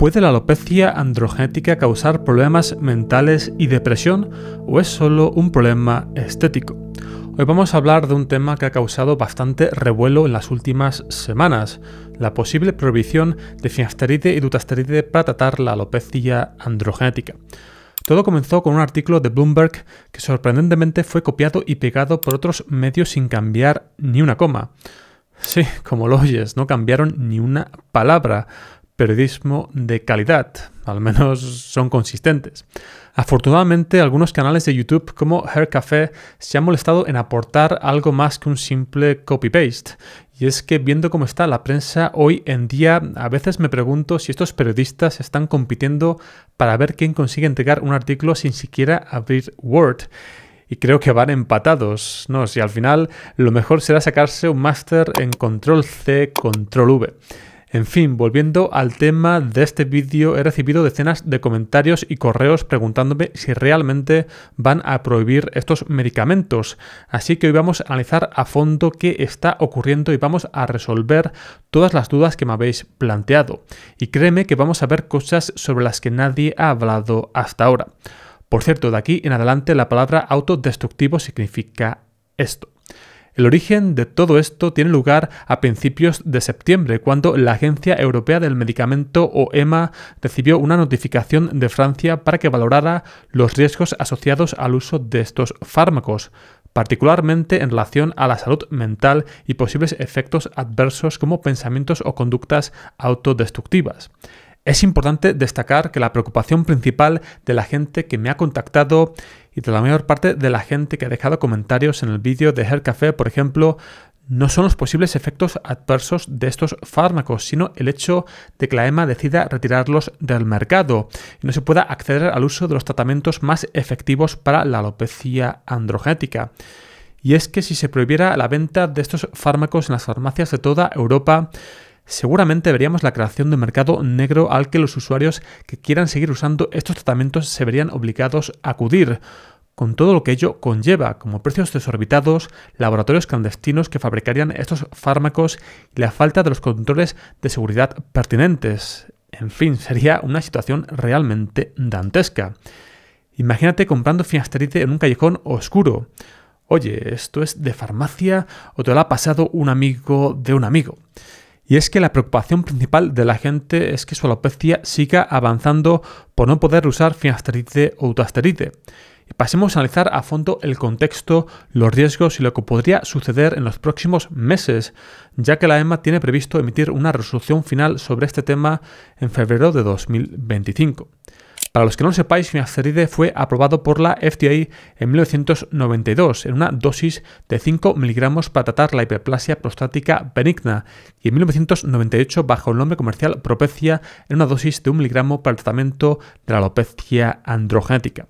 ¿Puede la alopecia androgenética causar problemas mentales y depresión o es solo un problema estético? Hoy vamos a hablar de un tema que ha causado bastante revuelo en las últimas semanas, la posible prohibición de finasteride y dutasteride para tratar la alopecia androgenética. Todo comenzó con un artículo de Bloomberg que sorprendentemente fue copiado y pegado por otros medios sin cambiar ni una coma. Sí, como lo oyes, no cambiaron ni una palabra periodismo de calidad, al menos son consistentes. Afortunadamente, algunos canales de YouTube como Her Café se han molestado en aportar algo más que un simple copy-paste. Y es que viendo cómo está la prensa hoy en día, a veces me pregunto si estos periodistas están compitiendo para ver quién consigue entregar un artículo sin siquiera abrir Word y creo que van empatados. No, si al final lo mejor será sacarse un máster en control C, control V. En fin, volviendo al tema de este vídeo, he recibido decenas de comentarios y correos preguntándome si realmente van a prohibir estos medicamentos. Así que hoy vamos a analizar a fondo qué está ocurriendo y vamos a resolver todas las dudas que me habéis planteado. Y créeme que vamos a ver cosas sobre las que nadie ha hablado hasta ahora. Por cierto, de aquí en adelante la palabra autodestructivo significa esto. El origen de todo esto tiene lugar a principios de septiembre, cuando la Agencia Europea del Medicamento o EMA recibió una notificación de Francia para que valorara los riesgos asociados al uso de estos fármacos particularmente en relación a la salud mental y posibles efectos adversos como pensamientos o conductas autodestructivas. Es importante destacar que la preocupación principal de la gente que me ha contactado y de la mayor parte de la gente que ha dejado comentarios en el vídeo de Hair Café, por ejemplo, no son los posibles efectos adversos de estos fármacos, sino el hecho de que la EMA decida retirarlos del mercado y no se pueda acceder al uso de los tratamientos más efectivos para la alopecia androgética. Y es que si se prohibiera la venta de estos fármacos en las farmacias de toda Europa, seguramente veríamos la creación de un mercado negro al que los usuarios que quieran seguir usando estos tratamientos se verían obligados a acudir con todo lo que ello conlleva, como precios desorbitados, laboratorios clandestinos que fabricarían estos fármacos y la falta de los controles de seguridad pertinentes. En fin, sería una situación realmente dantesca. Imagínate comprando finasterite en un callejón oscuro. Oye, esto es de farmacia o te lo ha pasado un amigo de un amigo. Y es que la preocupación principal de la gente es que su alopecia siga avanzando por no poder usar finasteride o utasteride. Pasemos a analizar a fondo el contexto, los riesgos y lo que podría suceder en los próximos meses, ya que la EMA tiene previsto emitir una resolución final sobre este tema en febrero de 2025. Para los que no lo sepáis, finasteride fue aprobado por la FDA en 1992 en una dosis de 5 miligramos para tratar la hiperplasia prostática benigna y en 1998 bajo el nombre comercial Propecia en una dosis de 1 miligramo para el tratamiento de la alopecia androgenética.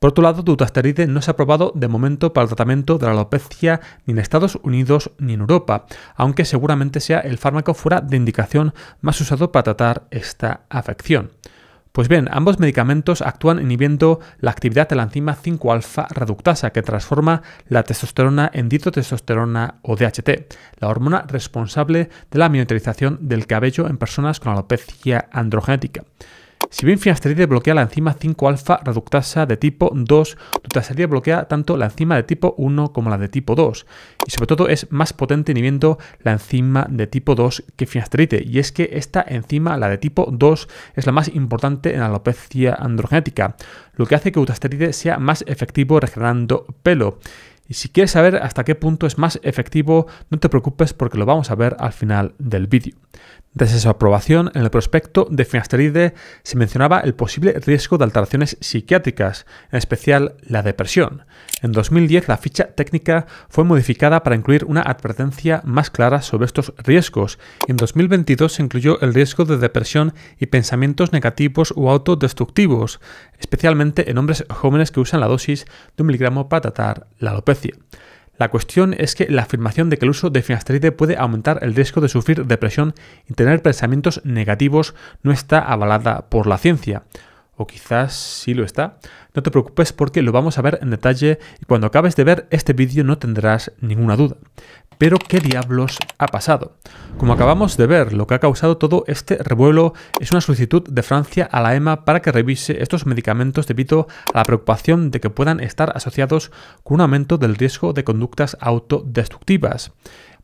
Por otro lado, dutasteride no se ha aprobado de momento para el tratamiento de la alopecia ni en Estados Unidos ni en Europa, aunque seguramente sea el fármaco fuera de indicación más usado para tratar esta afección. Pues bien, ambos medicamentos actúan inhibiendo la actividad de la enzima 5-alfa reductasa que transforma la testosterona en ditotestosterona o DHT, la hormona responsable de la miniaturización del cabello en personas con alopecia androgenética. Si bien finasteride bloquea la enzima 5-alfa reductasa de tipo 2, dutasteride bloquea tanto la enzima de tipo 1 como la de tipo 2. Y sobre todo es más potente inhibiendo la enzima de tipo 2 que finasteride. Y es que esta enzima, la de tipo 2, es la más importante en la alopecia androgenética, lo que hace que dutasteride sea más efectivo regenerando pelo. Y si quieres saber hasta qué punto es más efectivo, no te preocupes porque lo vamos a ver al final del vídeo. Desde su aprobación, en el prospecto de Finasteride se mencionaba el posible riesgo de alteraciones psiquiátricas, en especial la depresión. En 2010 la ficha técnica fue modificada para incluir una advertencia más clara sobre estos riesgos y en 2022 se incluyó el riesgo de depresión y pensamientos negativos o autodestructivos especialmente en hombres jóvenes que usan la dosis de un miligramo para tratar la alopecia. La cuestión es que la afirmación de que el uso de finasteride puede aumentar el riesgo de sufrir depresión y tener pensamientos negativos no está avalada por la ciencia o quizás sí lo está. No te preocupes porque lo vamos a ver en detalle y cuando acabes de ver este vídeo no tendrás ninguna duda. Pero ¿qué diablos ha pasado? Como acabamos de ver, lo que ha causado todo este revuelo es una solicitud de Francia a la EMA para que revise estos medicamentos debido a la preocupación de que puedan estar asociados con un aumento del riesgo de conductas autodestructivas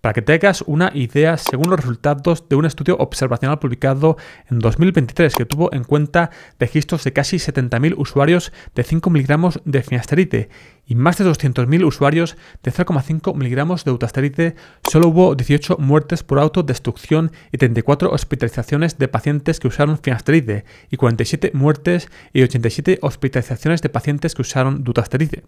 para que te hagas una idea según los resultados de un estudio observacional publicado en 2023 que tuvo en cuenta registros de casi 70.000 usuarios de 5 miligramos de finasteride y más de 200.000 usuarios de 0,5 miligramos de dutasteride, solo hubo 18 muertes por autodestrucción y 34 hospitalizaciones de pacientes que usaron finasteride y 47 muertes y 87 hospitalizaciones de pacientes que usaron dutasteride.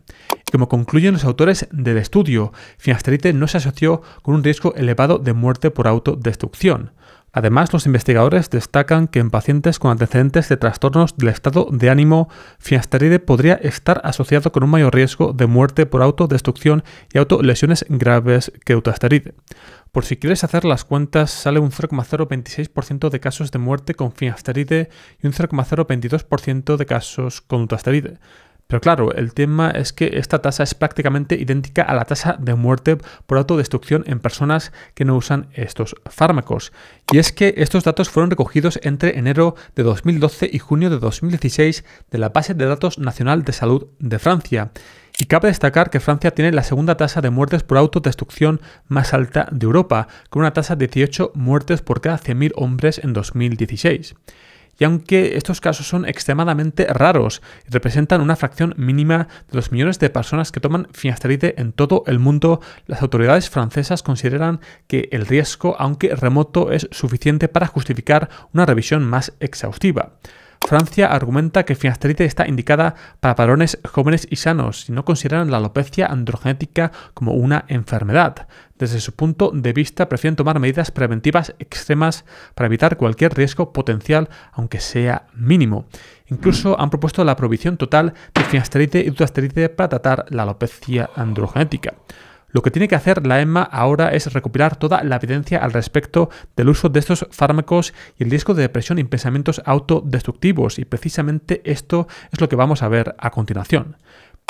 como concluyen los autores del estudio, finasteride no se asoció con un riesgo elevado de muerte por autodestrucción. Además, los investigadores destacan que en pacientes con antecedentes de trastornos del estado de ánimo, finasteride podría estar asociado con un mayor riesgo de muerte por autodestrucción y autolesiones graves que autoasteride Por si quieres hacer las cuentas, sale un 0,026% de casos de muerte con finasteride y un 0,022% de casos con utasteride. Pero claro, el tema es que esta tasa es prácticamente idéntica a la tasa de muerte por autodestrucción en personas que no usan estos fármacos. Y es que estos datos fueron recogidos entre enero de 2012 y junio de 2016 de la base de datos nacional de salud de Francia. Y cabe destacar que Francia tiene la segunda tasa de muertes por autodestrucción más alta de Europa, con una tasa de 18 muertes por cada 100.000 hombres en 2016 y aunque estos casos son extremadamente raros y representan una fracción mínima de los millones de personas que toman finasteride en todo el mundo, las autoridades francesas consideran que el riesgo, aunque remoto, es suficiente para justificar una revisión más exhaustiva. Francia argumenta que finasteride está indicada para varones jóvenes y sanos y no consideran la alopecia androgenética como una enfermedad. Desde su punto de vista, prefieren tomar medidas preventivas extremas para evitar cualquier riesgo potencial, aunque sea mínimo. Incluso han propuesto la prohibición total de finasteride y dutasteride para tratar la alopecia androgenética. Lo que tiene que hacer la EMA ahora es recopilar toda la evidencia al respecto del uso de estos fármacos y el riesgo de depresión y pensamientos autodestructivos, y precisamente esto es lo que vamos a ver a continuación.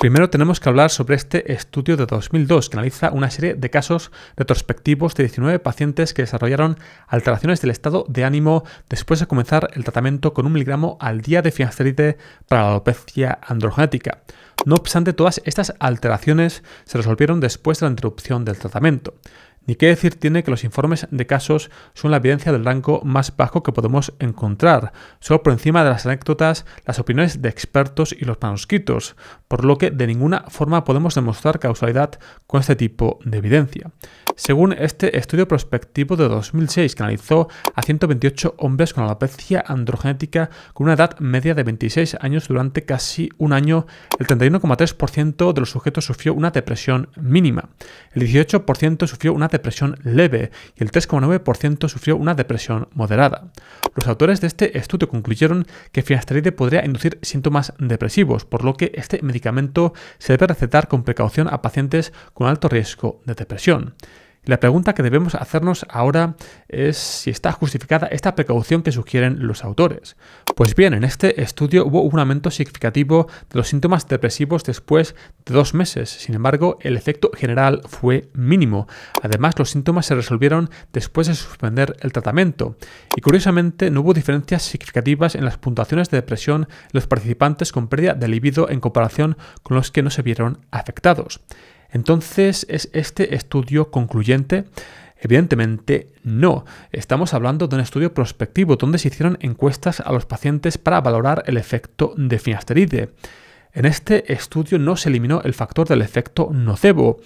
Primero tenemos que hablar sobre este estudio de 2002 que analiza una serie de casos retrospectivos de 19 pacientes que desarrollaron alteraciones del estado de ánimo después de comenzar el tratamiento con un miligramo al día de finasteride para la alopecia androgenética. No obstante, todas estas alteraciones se resolvieron después de la interrupción del tratamiento. Ni qué decir tiene que los informes de casos son la evidencia del rango más bajo que podemos encontrar, solo por encima de las anécdotas, las opiniones de expertos y los manuscritos, por lo que de ninguna forma podemos demostrar causalidad con este tipo de evidencia. Según este estudio prospectivo de 2006 que analizó a 128 hombres con alopecia androgenética con una edad media de 26 años durante casi un año, el 31,3% de los sujetos sufrió una depresión mínima, el 18% sufrió una depresión leve y el 3,9% sufrió una depresión moderada. Los autores de este estudio concluyeron que finasteride podría inducir síntomas depresivos, por lo que este medicamento se debe recetar con precaución a pacientes con alto riesgo de depresión. La pregunta que debemos hacernos ahora es si está justificada esta precaución que sugieren los autores. Pues bien, en este estudio hubo un aumento significativo de los síntomas depresivos después de dos meses. Sin embargo, el efecto general fue mínimo. Además, los síntomas se resolvieron después de suspender el tratamiento. Y curiosamente, no hubo diferencias significativas en las puntuaciones de depresión los participantes con pérdida de libido en comparación con los que no se vieron afectados. Entonces, ¿es este estudio concluyente? Evidentemente no. Estamos hablando de un estudio prospectivo donde se hicieron encuestas a los pacientes para valorar el efecto de finasteride. En este estudio no se eliminó el factor del efecto nocebo.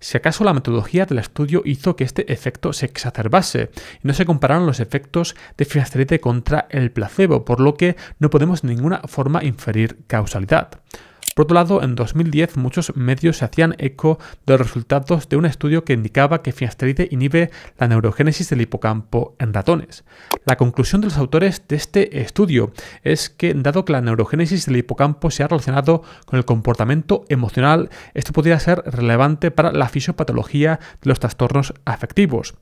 Si acaso la metodología del estudio hizo que este efecto se exacerbase y no se compararon los efectos de finasteride contra el placebo, por lo que no podemos de ninguna forma inferir causalidad. Por otro lado, en 2010 muchos medios se hacían eco de los resultados de un estudio que indicaba que finasteride inhibe la neurogénesis del hipocampo en ratones. La conclusión de los autores de este estudio es que, dado que la neurogénesis del hipocampo se ha relacionado con el comportamiento emocional, esto podría ser relevante para la fisiopatología de los trastornos afectivos.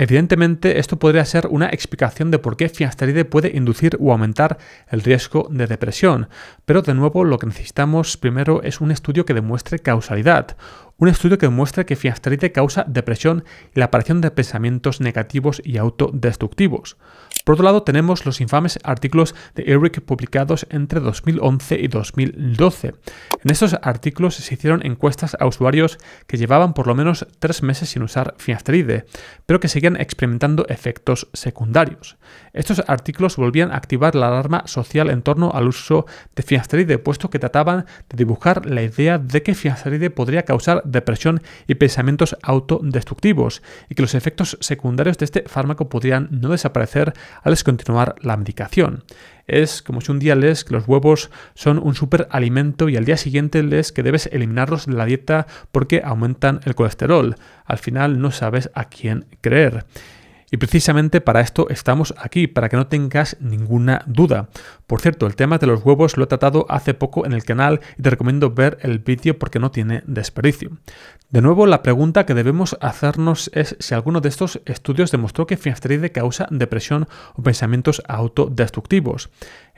Evidentemente, esto podría ser una explicación de por qué finasteride puede inducir o aumentar el riesgo de depresión, pero de nuevo lo que necesitamos primero es un estudio que demuestre causalidad, un estudio que demuestre que finasteride causa depresión y la aparición de pensamientos negativos y autodestructivos. Por otro lado, tenemos los infames artículos de Eric publicados entre 2011 y 2012. En estos artículos se hicieron encuestas a usuarios que llevaban por lo menos tres meses sin usar finasteride, pero que seguían experimentando efectos secundarios. Estos artículos volvían a activar la alarma social en torno al uso de finasteride, puesto que trataban de dibujar la idea de que finasteride podría causar depresión y pensamientos autodestructivos, y que los efectos secundarios de este fármaco podrían no desaparecer al descontinuar la medicación. Es como si un día les que los huevos son un superalimento y al día siguiente les que debes eliminarlos de la dieta porque aumentan el colesterol. Al final no sabes a quién creer. Y precisamente para esto estamos aquí, para que no tengas ninguna duda. Por cierto, el tema de los huevos lo he tratado hace poco en el canal y te recomiendo ver el vídeo porque no tiene desperdicio. De nuevo, la pregunta que debemos hacernos es si alguno de estos estudios demostró que finasteride causa depresión o pensamientos autodestructivos.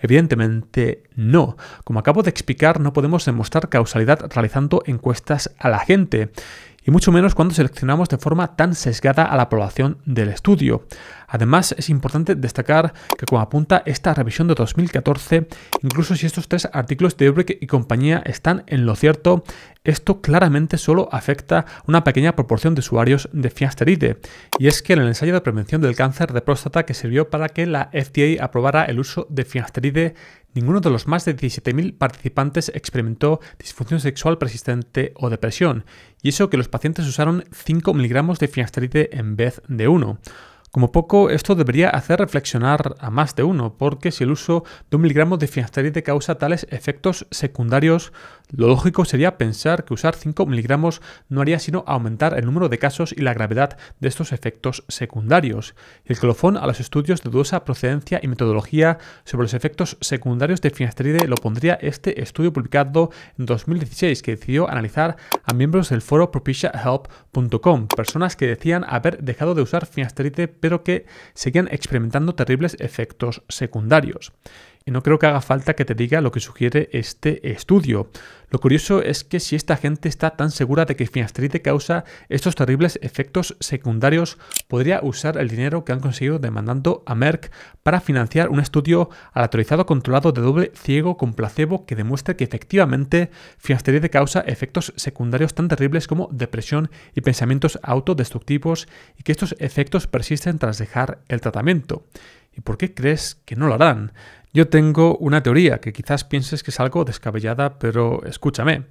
Evidentemente no. Como acabo de explicar, no podemos demostrar causalidad realizando encuestas a la gente y mucho menos cuando seleccionamos de forma tan sesgada a la población del estudio. Además, es importante destacar que como apunta esta revisión de 2014, incluso si estos tres artículos de Ulrich y compañía están en lo cierto, esto claramente solo afecta a una pequeña proporción de usuarios de fiasteride, y es que en el ensayo de prevención del cáncer de próstata que sirvió para que la FDA aprobara el uso de fiasteride, ninguno de los más de 17.000 participantes experimentó disfunción sexual persistente o depresión, y eso que los pacientes usaron 5 miligramos de fiasteride en vez de 1. Como poco, esto debería hacer reflexionar a más de uno, porque si el uso de un miligramo de finasteride causa tales efectos secundarios lo lógico sería pensar que usar 5 miligramos no haría sino aumentar el número de casos y la gravedad de estos efectos secundarios. El colofón a los estudios de dudosa procedencia y metodología sobre los efectos secundarios de finasteride lo pondría este estudio publicado en 2016 que decidió analizar a miembros del foro propiciahelp.com, personas que decían haber dejado de usar finasteride pero que seguían experimentando terribles efectos secundarios no creo que haga falta que te diga lo que sugiere este estudio. Lo curioso es que si esta gente está tan segura de que finasteride causa estos terribles efectos secundarios, podría usar el dinero que han conseguido demandando a Merck para financiar un estudio aleatorizado controlado de doble ciego con placebo que demuestre que efectivamente finasteride causa efectos secundarios tan terribles como depresión y pensamientos autodestructivos y que estos efectos persisten tras dejar el tratamiento. ¿Y por qué crees que no lo harán? Yo tengo una teoría que quizás pienses que es algo descabellada, pero escúchame.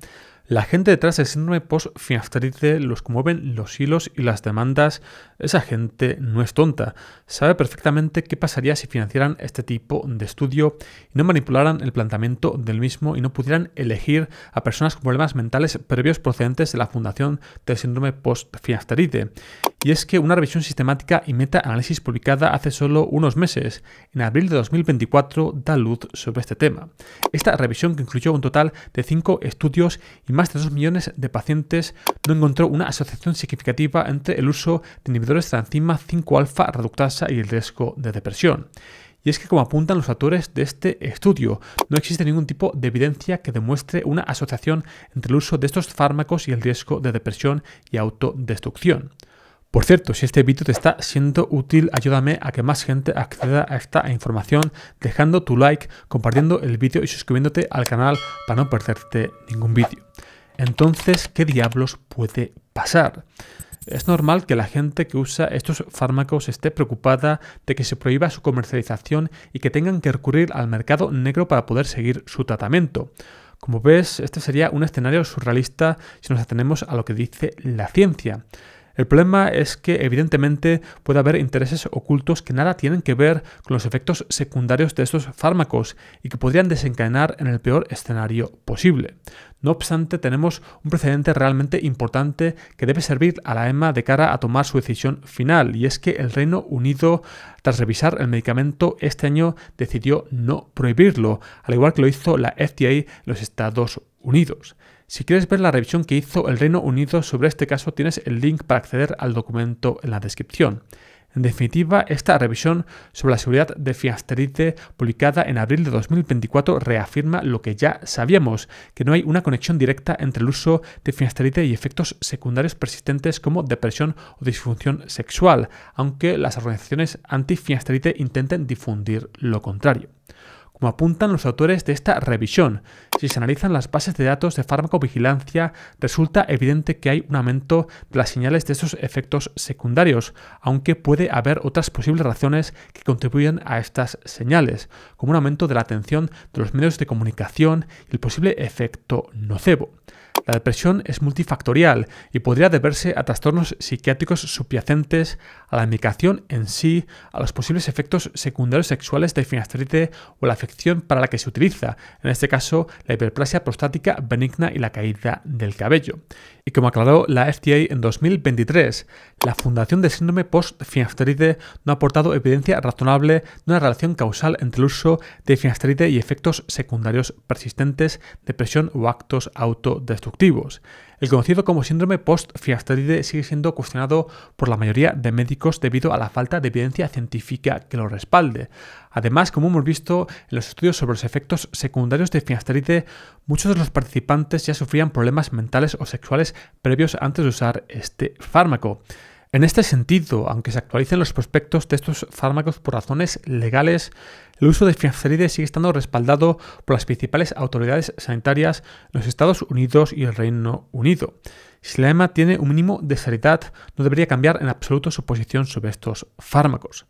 La gente detrás del síndrome post-fiastrite, los conmueven los hilos y las demandas, esa gente no es tonta. Sabe perfectamente qué pasaría si financiaran este tipo de estudio y no manipularan el planteamiento del mismo y no pudieran elegir a personas con problemas mentales previos procedentes de la fundación del síndrome post-fiastrite. Y es que una revisión sistemática y meta-análisis publicada hace solo unos meses, en abril de 2024, da luz sobre este tema. Esta revisión, que incluyó un total de cinco estudios y más de 2 millones de pacientes no encontró una asociación significativa entre el uso de inhibidores de la enzima 5-alfa reductasa y el riesgo de depresión. Y es que, como apuntan los autores de este estudio, no existe ningún tipo de evidencia que demuestre una asociación entre el uso de estos fármacos y el riesgo de depresión y autodestrucción. Por cierto, si este vídeo te está siendo útil, ayúdame a que más gente acceda a esta información dejando tu like, compartiendo el vídeo y suscribiéndote al canal para no perderte ningún vídeo. Entonces, ¿qué diablos puede pasar? Es normal que la gente que usa estos fármacos esté preocupada de que se prohíba su comercialización y que tengan que recurrir al mercado negro para poder seguir su tratamiento. Como ves, este sería un escenario surrealista si nos atenemos a lo que dice la ciencia. El problema es que evidentemente puede haber intereses ocultos que nada tienen que ver con los efectos secundarios de estos fármacos y que podrían desencadenar en el peor escenario posible. No obstante, tenemos un precedente realmente importante que debe servir a la EMA de cara a tomar su decisión final, y es que el Reino Unido, tras revisar el medicamento, este año decidió no prohibirlo, al igual que lo hizo la FDA en los Estados Unidos. Si quieres ver la revisión que hizo el Reino Unido sobre este caso, tienes el link para acceder al documento en la descripción. En definitiva, esta revisión sobre la seguridad de Fiasterite publicada en abril de 2024 reafirma lo que ya sabíamos, que no hay una conexión directa entre el uso de Fiasterite y efectos secundarios persistentes como depresión o disfunción sexual, aunque las organizaciones anti intenten difundir lo contrario como apuntan los autores de esta revisión. Si se analizan las bases de datos de farmacovigilancia, resulta evidente que hay un aumento de las señales de estos efectos secundarios, aunque puede haber otras posibles razones que contribuyen a estas señales, como un aumento de la atención de los medios de comunicación y el posible efecto nocebo. La depresión es multifactorial y podría deberse a trastornos psiquiátricos subyacentes, a la medicación en sí, a los posibles efectos secundarios sexuales de finasteride o la afección para la que se utiliza, en este caso la hiperplasia prostática benigna y la caída del cabello. Y como aclaró la FDA en 2023, la Fundación de Síndrome post finasteride no ha aportado evidencia razonable de una relación causal entre el uso de finasteride y efectos secundarios persistentes, depresión o actos autodestructivos. El conocido como síndrome post finasteride sigue siendo cuestionado por la mayoría de médicos debido a la falta de evidencia científica que lo respalde. Además, como hemos visto en los estudios sobre los efectos secundarios de fiasteride, muchos de los participantes ya sufrían problemas mentales o sexuales previos antes de usar este fármaco. En este sentido, aunque se actualicen los prospectos de estos fármacos por razones legales, el uso de finasteride sigue estando respaldado por las principales autoridades sanitarias en los Estados Unidos y el Reino Unido. Si la EMA tiene un mínimo de seriedad, no debería cambiar en absoluto su posición sobre estos fármacos.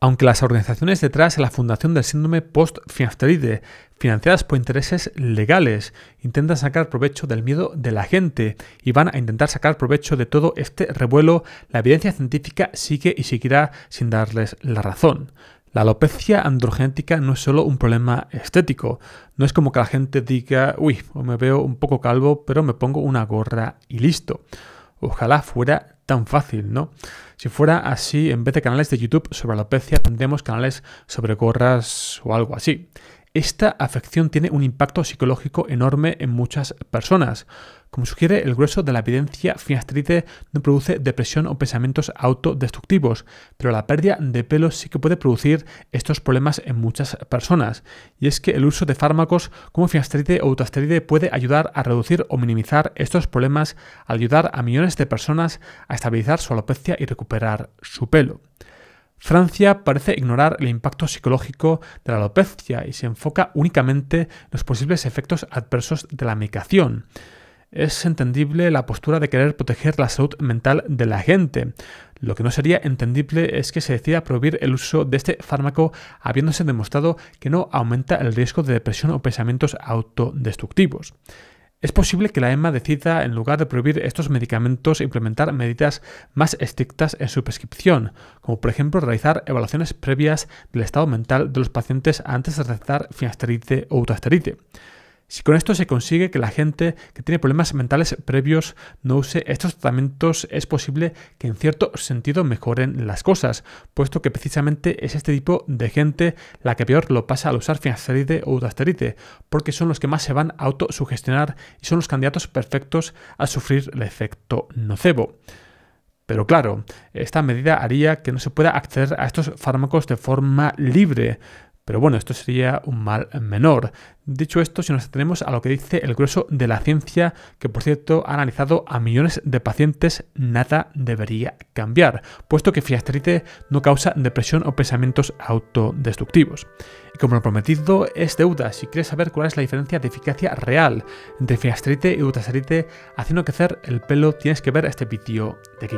Aunque las organizaciones detrás de la fundación del síndrome post finasteride financiadas por intereses legales, intentan sacar provecho del miedo de la gente y van a intentar sacar provecho de todo este revuelo, la evidencia científica sigue y seguirá sin darles la razón. La alopecia androgénica no es solo un problema estético, no es como que la gente diga, uy, me veo un poco calvo, pero me pongo una gorra y listo. Ojalá fuera tan fácil, ¿no? Si fuera así, en vez de canales de YouTube sobre alopecia, tendríamos canales sobre gorras o algo así. Esta afección tiene un impacto psicológico enorme en muchas personas. Como sugiere el grueso de la evidencia, Finasteride no produce depresión o pensamientos autodestructivos, pero la pérdida de pelo sí que puede producir estos problemas en muchas personas. Y es que el uso de fármacos como finasteride o utasteride puede ayudar a reducir o minimizar estos problemas al ayudar a millones de personas a estabilizar su alopecia y recuperar su pelo. Francia parece ignorar el impacto psicológico de la alopecia y se enfoca únicamente en los posibles efectos adversos de la medicación es entendible la postura de querer proteger la salud mental de la gente. Lo que no sería entendible es que se decida prohibir el uso de este fármaco habiéndose demostrado que no aumenta el riesgo de depresión o pensamientos autodestructivos. Es posible que la EMA decida, en lugar de prohibir estos medicamentos, implementar medidas más estrictas en su prescripción, como por ejemplo realizar evaluaciones previas del estado mental de los pacientes antes de recetar finasteride o utasteride. Si con esto se consigue que la gente que tiene problemas mentales previos no use estos tratamientos, es posible que en cierto sentido mejoren las cosas, puesto que precisamente es este tipo de gente la que peor lo pasa al usar finasteride o udasterite, porque son los que más se van a autosugestionar y son los candidatos perfectos a sufrir el efecto nocebo. Pero claro, esta medida haría que no se pueda acceder a estos fármacos de forma libre, pero bueno, esto sería un mal menor. Dicho esto, si nos atenemos a lo que dice el grueso de la ciencia, que por cierto ha analizado a millones de pacientes, nada debería cambiar, puesto que fiastrite no causa depresión o pensamientos autodestructivos. Y como lo prometido es deuda, si quieres saber cuál es la diferencia de eficacia real entre fiastrite y utasterite haciendo crecer el pelo, tienes que ver este vídeo de aquí.